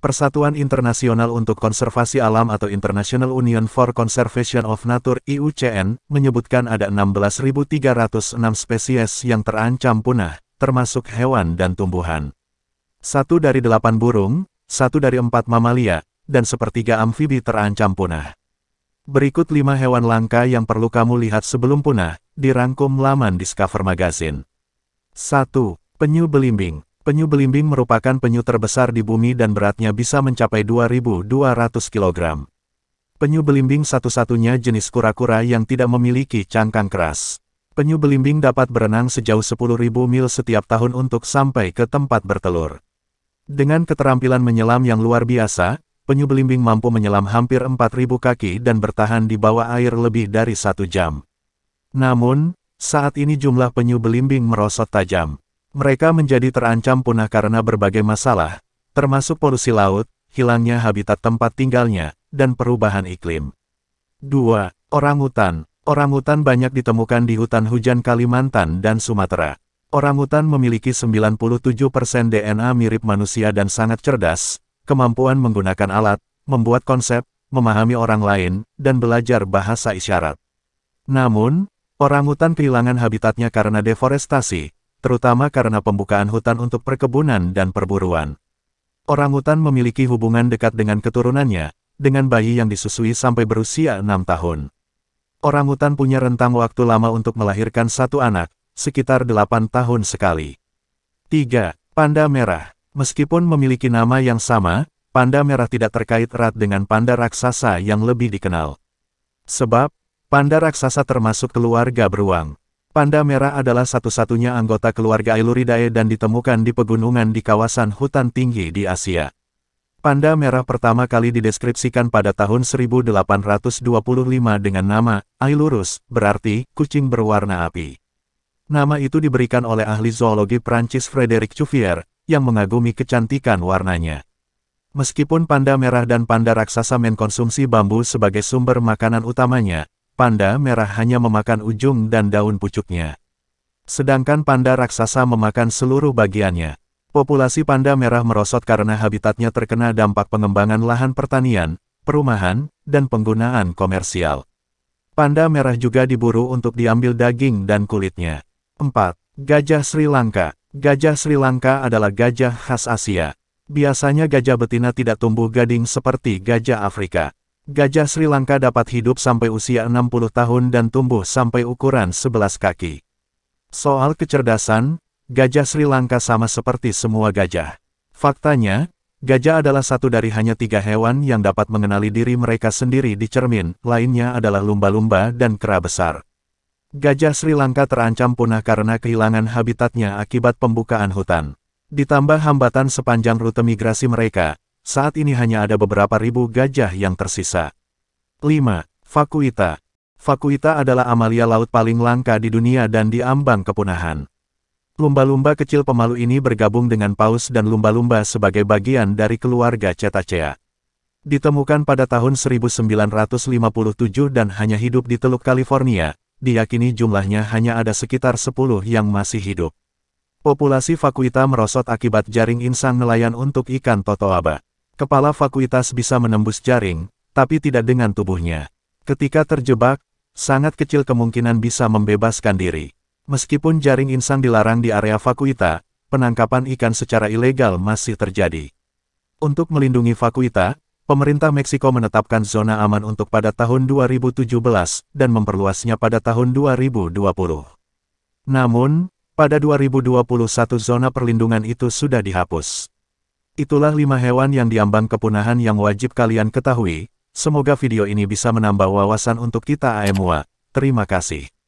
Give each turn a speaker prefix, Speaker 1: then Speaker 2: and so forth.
Speaker 1: Persatuan Internasional untuk Konservasi Alam atau International Union for Conservation of Nature IUCN menyebutkan ada 16.306 spesies yang terancam punah, termasuk hewan dan tumbuhan. Satu dari delapan burung, satu dari empat mamalia, dan sepertiga amfibi terancam punah. Berikut lima hewan langka yang perlu kamu lihat sebelum punah, dirangkum laman Discover Magazine. 1. Penyu belimbing Penyu belimbing merupakan penyu terbesar di bumi dan beratnya bisa mencapai 2.200 kg. Penyu belimbing satu-satunya jenis kura-kura yang tidak memiliki cangkang keras. Penyu belimbing dapat berenang sejauh 10.000 mil setiap tahun untuk sampai ke tempat bertelur. Dengan keterampilan menyelam yang luar biasa, penyu belimbing mampu menyelam hampir 4.000 kaki dan bertahan di bawah air lebih dari satu jam. Namun, saat ini jumlah penyu belimbing merosot tajam. Mereka menjadi terancam punah karena berbagai masalah, termasuk polusi laut, hilangnya habitat tempat tinggalnya, dan perubahan iklim. 2. Orang hutan banyak ditemukan di hutan hujan Kalimantan dan Sumatera. Orang hutan memiliki 97% DNA mirip manusia dan sangat cerdas, kemampuan menggunakan alat, membuat konsep, memahami orang lain, dan belajar bahasa isyarat. Namun, orang hutan kehilangan habitatnya karena deforestasi, terutama karena pembukaan hutan untuk perkebunan dan perburuan. Orang hutan memiliki hubungan dekat dengan keturunannya, dengan bayi yang disusui sampai berusia enam tahun. Orang hutan punya rentang waktu lama untuk melahirkan satu anak, sekitar delapan tahun sekali. 3. Panda Merah Meskipun memiliki nama yang sama, panda merah tidak terkait erat dengan panda raksasa yang lebih dikenal. Sebab, panda raksasa termasuk keluarga beruang. Panda merah adalah satu-satunya anggota keluarga Ailuridae dan ditemukan di pegunungan di kawasan hutan tinggi di Asia. Panda merah pertama kali dideskripsikan pada tahun 1825 dengan nama Ailurus, berarti kucing berwarna api. Nama itu diberikan oleh ahli zoologi Prancis Frederic Cuvier, yang mengagumi kecantikan warnanya. Meskipun panda merah dan panda raksasa mengkonsumsi bambu sebagai sumber makanan utamanya, panda merah hanya memakan ujung dan daun pucuknya. Sedangkan panda raksasa memakan seluruh bagiannya. Populasi panda merah merosot karena habitatnya terkena dampak pengembangan lahan pertanian, perumahan, dan penggunaan komersial. Panda merah juga diburu untuk diambil daging dan kulitnya. 4. Gajah Sri Lanka Gajah Sri Lanka adalah gajah khas Asia. Biasanya gajah betina tidak tumbuh gading seperti gajah Afrika. Gajah Sri Lanka dapat hidup sampai usia 60 tahun dan tumbuh sampai ukuran 11 kaki. Soal kecerdasan, gajah Sri Lanka sama seperti semua gajah. Faktanya, gajah adalah satu dari hanya tiga hewan yang dapat mengenali diri mereka sendiri di cermin, lainnya adalah lumba-lumba dan kera besar. Gajah Sri Lanka terancam punah karena kehilangan habitatnya akibat pembukaan hutan. Ditambah hambatan sepanjang rute migrasi mereka, saat ini hanya ada beberapa ribu gajah yang tersisa. 5. Fakuita Fakuita adalah amalia laut paling langka di dunia dan diambang kepunahan. Lumba-lumba kecil pemalu ini bergabung dengan paus dan lumba-lumba sebagai bagian dari keluarga Cetacea. Ditemukan pada tahun 1957 dan hanya hidup di Teluk California, diyakini jumlahnya hanya ada sekitar 10 yang masih hidup. Populasi Fakuita merosot akibat jaring insang nelayan untuk ikan totoaba. Kepala fakultas bisa menembus jaring, tapi tidak dengan tubuhnya. Ketika terjebak, sangat kecil kemungkinan bisa membebaskan diri. Meskipun jaring insang dilarang di area fakultas, penangkapan ikan secara ilegal masih terjadi. Untuk melindungi fakultas, pemerintah Meksiko menetapkan zona aman untuk pada tahun 2017 dan memperluasnya pada tahun 2020. Namun, pada 2021 zona perlindungan itu sudah dihapus. Itulah lima hewan yang diambang kepunahan yang wajib kalian ketahui. Semoga video ini bisa menambah wawasan untuk kita AMWA. Terima kasih.